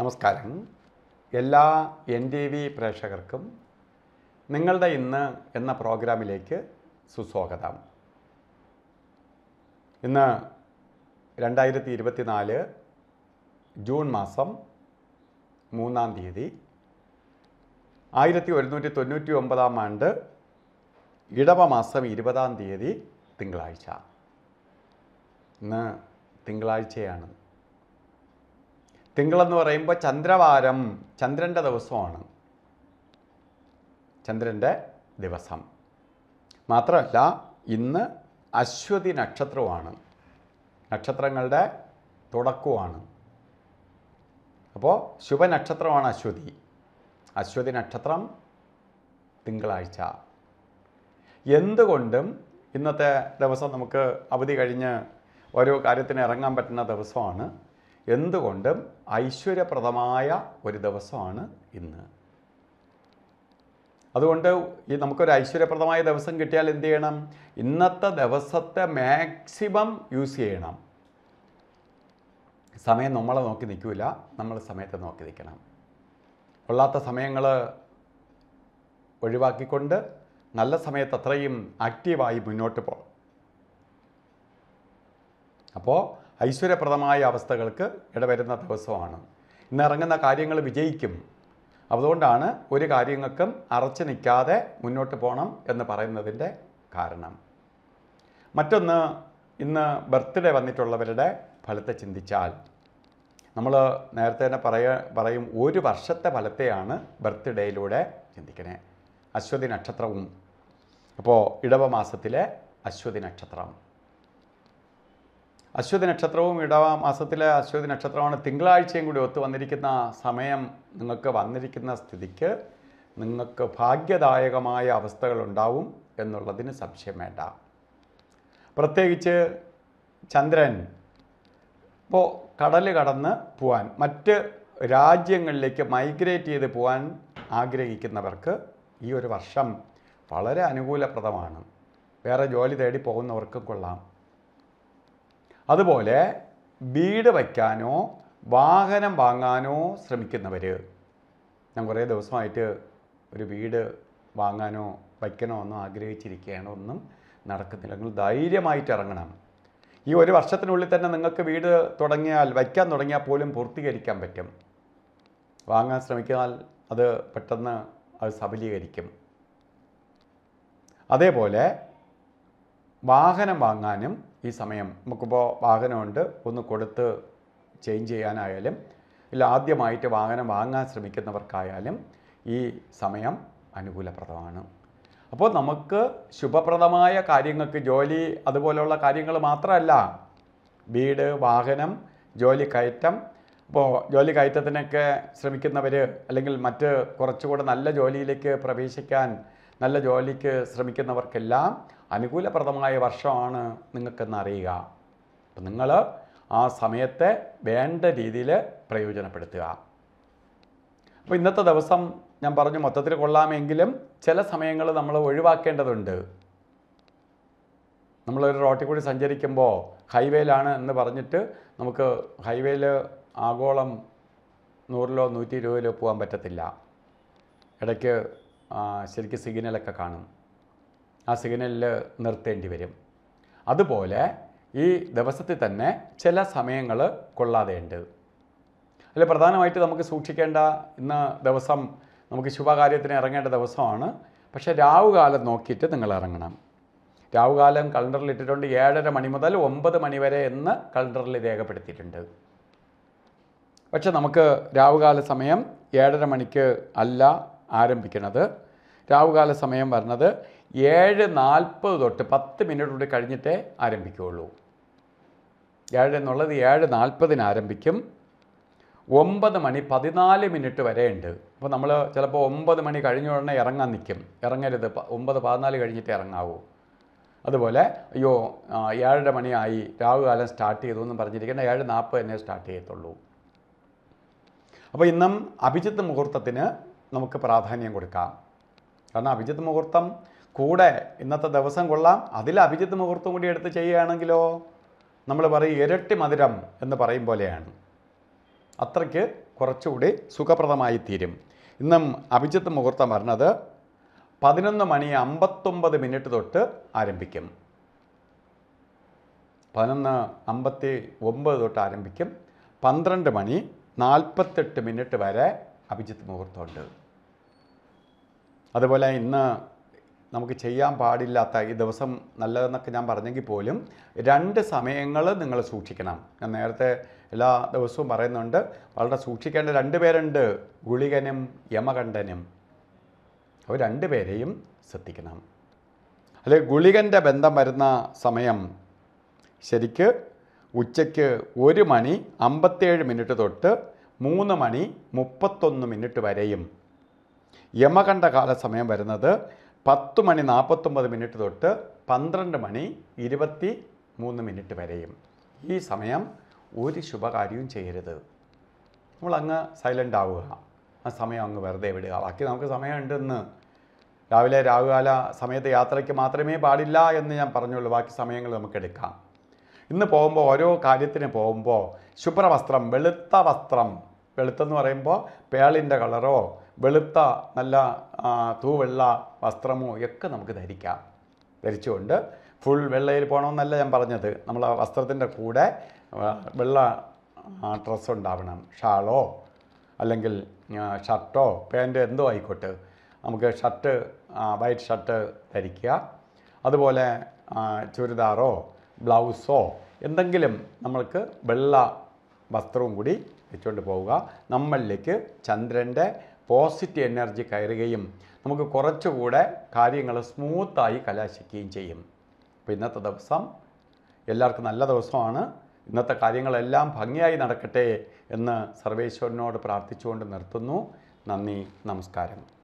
നമസ്കാരം എല്ലാ N T V പ്രേക്ഷകർക്കും നിങ്ങളുടെ ഇന്ന് എന്ന പ്രോഗ്രാമിലേക്ക് സുസ്വാഗതം ഇന്ന് രണ്ടായിരത്തി ഇരുപത്തിനാല് ജൂൺ മാസം മൂന്നാം തീയതി ആയിരത്തി ഒരുന്നൂറ്റി തൊണ്ണൂറ്റി ഒമ്പതാം ആണ്ട് ഇടവ മാസം ഇരുപതാം തീയതി തിങ്കളാഴ്ച ഇന്ന് തിങ്കളാഴ്ചയാണ് തിങ്കളെന്ന് പറയുമ്പോൾ ചന്ദ്രവാരം ചന്ദ്രൻ്റെ ദിവസമാണ് ചന്ദ്രൻ്റെ ദിവസം മാത്രമല്ല ഇന്ന് അശ്വതി നക്ഷത്രമാണ് നക്ഷത്രങ്ങളുടെ തുടക്കമാണ് അപ്പോൾ ശുഭനക്ഷത്രമാണ് അശ്വതി അശ്വതി നക്ഷത്രം തിങ്കളാഴ്ച എന്തുകൊണ്ടും ഇന്നത്തെ ദിവസം നമുക്ക് അവധി കഴിഞ്ഞ് ഓരോ കാര്യത്തിന് ഇറങ്ങാൻ പറ്റുന്ന ദിവസമാണ് എന്തുകൊണ്ടും ഐശ്വര്യപ്രദമായ ഒരു ദിവസമാണ് ഇന്ന് അതുകൊണ്ട് ഈ നമുക്കൊരു ഐശ്വര്യപ്രദമായ ദിവസം കിട്ടിയാൽ എന്ത് ചെയ്യണം ഇന്നത്തെ ദിവസത്തെ മാക്സിമം യൂസ് ചെയ്യണം സമയം നമ്മളെ നോക്കി നിൽക്കില്ല നമ്മൾ സമയത്തെ നോക്കി നിൽക്കണം കൊള്ളാത്ത സമയങ്ങൾ ഒഴിവാക്കിക്കൊണ്ട് നല്ല സമയത്ത് അത്രയും ആക്റ്റീവായി മുന്നോട്ട് പോകണം അപ്പോൾ ഐശ്വര്യപ്രദമായ അവസ്ഥകൾക്ക് ഇടവരുന്ന ദിവസമാണ് ഇന്നിറങ്ങുന്ന കാര്യങ്ങൾ വിജയിക്കും അതുകൊണ്ടാണ് ഒരു കാര്യങ്ങൾക്കും അറച്ചു നിൽക്കാതെ മുന്നോട്ട് പോകണം എന്ന് പറയുന്നതിൻ്റെ കാരണം മറ്റൊന്ന് ഇന്ന് ബർത്ത്ഡേ വന്നിട്ടുള്ളവരുടെ ഫലത്തെ ചിന്തിച്ചാൽ നമ്മൾ നേരത്തെ തന്നെ പറയ പറയും ഒരു വർഷത്തെ ഫലത്തെയാണ് ബർത്ത്ഡേയിലൂടെ ചിന്തിക്കണേ അശ്വതി നക്ഷത്രവും അപ്പോൾ ഇടവ മാസത്തിലെ അശ്വതി നക്ഷത്രം അശ്വതി നക്ഷത്രവും ഇടവ മാസത്തിലെ അശ്വതി നക്ഷത്രമാണ് തിങ്കളാഴ്ചയും കൂടി ഒത്തു വന്നിരിക്കുന്ന സമയം നിങ്ങൾക്ക് വന്നിരിക്കുന്ന സ്ഥിതിക്ക് നിങ്ങൾക്ക് ഭാഗ്യദായകമായ അവസ്ഥകളുണ്ടാവും എന്നുള്ളതിന് സംശയം വേണ്ട പ്രത്യേകിച്ച് ചന്ദ്രൻ ഇപ്പോൾ കടൽ കടന്ന് പോവാൻ മറ്റ് രാജ്യങ്ങളിലേക്ക് മൈഗ്രേറ്റ് ചെയ്ത് പോകാൻ ആഗ്രഹിക്കുന്നവർക്ക് ഈ ഒരു വർഷം വളരെ അനുകൂലപ്രദമാണ് വേറെ ജോലി തേടി പോകുന്നവർക്കും കൊള്ളാം അതുപോലെ വീട് വയ്ക്കാനോ വാഹനം വാങ്ങാനോ ശ്രമിക്കുന്നവർ ഞാൻ കുറേ ദിവസമായിട്ട് ഒരു വീട് വാങ്ങാനോ വയ്ക്കണോ എന്നോ ആഗ്രഹിച്ചിരിക്കുകയാണോ ഒന്നും നടക്കുന്നില്ല നിങ്ങൾ ധൈര്യമായിട്ട് ഇറങ്ങണം ഈ ഒരു വർഷത്തിനുള്ളിൽ തന്നെ നിങ്ങൾക്ക് വീട് തുടങ്ങിയാൽ വയ്ക്കാൻ തുടങ്ങിയാൽ പോലും പൂർത്തീകരിക്കാൻ പറ്റും വാങ്ങാൻ ശ്രമിക്കാൻ അത് പെട്ടെന്ന് അത് സബലീകരിക്കും അതേപോലെ വാഹനം വാങ്ങാനും ഈ സമയം നമുക്കിപ്പോൾ വാഹനമുണ്ട് ഒന്ന് കൊടുത്ത് ചേഞ്ച് ചെയ്യാനായാലും ഇല്ല ആദ്യമായിട്ട് വാഹനം വാങ്ങാൻ ശ്രമിക്കുന്നവർക്കായാലും ഈ സമയം അനുകൂലപ്രദമാണ് അപ്പോൾ നമുക്ക് ശുഭപ്രദമായ കാര്യങ്ങൾക്ക് ജോലി അതുപോലെയുള്ള കാര്യങ്ങൾ മാത്രമല്ല വീട് വാഹനം ജോലി കയറ്റം ഇപ്പോൾ ജോലി കയറ്റത്തിനൊക്കെ ശ്രമിക്കുന്നവർ അല്ലെങ്കിൽ മറ്റ് കുറച്ചുകൂടെ നല്ല ജോലിയിലേക്ക് പ്രവേശിക്കാൻ നല്ല ജോലിക്ക് ശ്രമിക്കുന്നവർക്കെല്ലാം അനുകൂലപ്രദമായ വർഷമാണ് നിങ്ങൾക്കെന്ന് അറിയുക അപ്പം നിങ്ങൾ ആ സമയത്തെ വേണ്ട രീതിയിൽ പ്രയോജനപ്പെടുത്തുക അപ്പോൾ ഇന്നത്തെ ദിവസം ഞാൻ പറഞ്ഞു മൊത്തത്തിൽ കൊള്ളാമെങ്കിലും ചില സമയങ്ങൾ നമ്മൾ ഒഴിവാക്കേണ്ടതുണ്ട് നമ്മളൊരു റോട്ടിൽ കൂടി സഞ്ചരിക്കുമ്പോൾ ഹൈവേയിലാണ് എന്ന് പറഞ്ഞിട്ട് നമുക്ക് ഹൈവേയിൽ ആഗോളം നൂറിലോ നൂറ്റി ഇരുപതിലോ പോകാൻ പറ്റത്തില്ല ഇടയ്ക്ക് ശരിക്കും സിഗ്നലൊക്കെ കാണും ആ സിഗ്നലിൽ നിർത്തേണ്ടി വരും അതുപോലെ ഈ ദിവസത്തിൽ തന്നെ ചില സമയങ്ങൾ കൊള്ളാതെയുണ്ട് അല്ല പ്രധാനമായിട്ട് നമുക്ക് സൂക്ഷിക്കേണ്ട ഇന്ന് ദിവസം നമുക്ക് ശുഭകാര്യത്തിന് ഇറങ്ങേണ്ട ദിവസമാണ് പക്ഷേ രാവുകാലം നോക്കിയിട്ട് നിങ്ങൾ ഇറങ്ങണം രാവുകാലം കലണ്ടറിൽ ഇട്ടിട്ടുണ്ട് ഏഴര മണി മുതൽ ഒമ്പത് മണി വരെ എന്ന് കലണ്ടറിൽ രേഖപ്പെടുത്തിയിട്ടുണ്ട് പക്ഷെ നമുക്ക് രാവുകാല സമയം ഏഴര മണിക്ക് അല്ല ആരംഭിക്കുന്നത് രാവുകാല സമയം വരുന്നത് ഏഴ് നാൽപ്പത് തൊട്ട് പത്ത് മിനിറ്റ് കൂടി കഴിഞ്ഞിട്ടേ ആരംഭിക്കുകയുള്ളൂ ഏഴ് എന്നുള്ളത് ഏഴ് നാൽപ്പതിന് ആരംഭിക്കും ഒമ്പത് മണി പതിനാല് മിനിറ്റ് വരെ ഉണ്ട് അപ്പോൾ നമ്മൾ ചിലപ്പോൾ ഒമ്പത് മണി കഴിഞ്ഞ ഉടനെ ഇറങ്ങാൻ നിൽക്കും ഇറങ്ങരുത് ഒമ്പത് പതിനാല് കഴിഞ്ഞിട്ട് ഇറങ്ങാവൂ അതുപോലെ അയ്യോ ഏഴര മണിയായി രാവുകാലം സ്റ്റാർട്ട് ചെയ്തു എന്ന് പറഞ്ഞിരിക്കേണ്ട ഏഴ് നാൽപ്പത് തന്നെ സ്റ്റാർട്ട് ചെയ്യത്തുള്ളൂ അപ്പോൾ ഇന്നും അഭിജിത്ത് മുഹൂർത്തത്തിന് നമുക്ക് പ്രാധാന്യം കൊടുക്കാം കാരണം അഭിജിത്ത് മുഹൂർത്തം കൂടെ ഇന്നത്തെ ദിവസം കൊള്ളാം അതിൽ അഭിജിത്ത് മുഹൂർത്തം കൂടി എടുത്ത് ചെയ്യുകയാണെങ്കിലോ നമ്മൾ പറയും ഇരട്ടി മധുരം എന്ന് പറയും പോലെയാണ് അത്രയ്ക്ക് കുറച്ചുകൂടി സുഖപ്രദമായി തീരും ഇന്നും അഭിജിത്ത് മുഹൂർത്തം പറഞ്ഞത് പതിനൊന്ന് മണി അമ്പത്തൊമ്പത് മിനിറ്റ് തൊട്ട് ആരംഭിക്കും പതിനൊന്ന് അമ്പത്തി ഒമ്പത് തൊട്ട് ആരംഭിക്കും പന്ത്രണ്ട് മണി നാൽപ്പത്തെട്ട് മിനിറ്റ് വരെ അഭിജിത്ത് മുഹൂർത്തമുണ്ട് അതുപോലെ ഇന്ന് നമുക്ക് ചെയ്യാൻ പാടില്ലാത്ത ഈ ദിവസം നല്ലതെന്നൊക്കെ ഞാൻ പറഞ്ഞെങ്കിൽ പോലും രണ്ട് സമയങ്ങൾ നിങ്ങൾ സൂക്ഷിക്കണം ഞാൻ നേരത്തെ എല്ലാ ദിവസവും പറയുന്നുണ്ട് വളരെ സൂക്ഷിക്കേണ്ട രണ്ട് പേരുണ്ട് ഗുളികനും യമകണ്ഠനും അവർ രണ്ട് ശ്രദ്ധിക്കണം അല്ലെ ഗുളികൻ്റെ ബന്ധം വരുന്ന സമയം ശരിക്ക് ഉച്ചയ്ക്ക് ഒരു മണി അമ്പത്തേഴ് മിനിറ്റ് തൊട്ട് മൂന്ന് മണി മുപ്പത്തൊന്ന് മിനിറ്റ് വരെയും യമകണ്ഠ കാല സമയം വരുന്നത് പത്ത് മണി നാൽപ്പത്തൊമ്പത് മിനിറ്റ് തൊട്ട് പന്ത്രണ്ട് മണി ഇരുപത്തി മൂന്ന് മിനിറ്റ് വരെയും ഈ സമയം ഒരു ശുഭകാര്യവും ചെയ്യരുത് നമ്മൾ സൈലൻ്റ് ആവുക ആ സമയം അങ്ങ് വെറുതെ വിടുക ബാക്കി നമുക്ക് സമയമുണ്ടെന്ന് രാവിലെ രാഹുകാല സമയത്ത് യാത്രയ്ക്ക് മാത്രമേ പാടില്ല എന്ന് ഞാൻ പറഞ്ഞുള്ളൂ ബാക്കി സമയങ്ങൾ നമുക്ക് എടുക്കാം ഇന്ന് പോകുമ്പോൾ ഓരോ കാര്യത്തിന് പോകുമ്പോൾ ശുഭ്രവസ്ത്രം വെളുത്ത വസ്ത്രം വെളുത്തെന്ന് പറയുമ്പോൾ പേളിൻ്റെ കളറോ വെളുത്ത നല്ല തൂവെള്ള വസ്ത്രമോ ഒക്കെ നമുക്ക് ധരിക്കാം ധരിച്ചുകൊണ്ട് ഫുൾ വെള്ളയിൽ പോകണമെന്നല്ല ഞാൻ പറഞ്ഞത് നമ്മൾ ആ വസ്ത്രത്തിൻ്റെ കൂടെ വെള്ള ഡ്രസ്സ് ഉണ്ടാവണം ഷാളോ അല്ലെങ്കിൽ ഷർട്ടോ പാൻറ്റ് എന്തോ ആയിക്കോട്ടെ നമുക്ക് ഷർട്ട് വൈറ്റ് ഷർട്ട് ധരിക്കുക അതുപോലെ ചുരിദാറോ ബ്ലൗസോ എന്തെങ്കിലും നമ്മൾക്ക് വെള്ള വസ്ത്രവും കൂടി വെച്ചുകൊണ്ട് പോവുക നമ്മളിലേക്ക് ചന്ദ്രൻ്റെ പോസിറ്റീവ് എനർജി കയറുകയും നമുക്ക് കുറച്ചുകൂടെ കാര്യങ്ങൾ സ്മൂത്തായി കലാശിക്കുകയും ചെയ്യും അപ്പോൾ ഇന്നത്തെ ദിവസം എല്ലാവർക്കും നല്ല ദിവസമാണ് ഇന്നത്തെ കാര്യങ്ങളെല്ലാം ഭംഗിയായി നടക്കട്ടെ എന്ന് സർവേശ്വരനോട് പ്രാർത്ഥിച്ചുകൊണ്ട് നിർത്തുന്നു നന്ദി നമസ്കാരം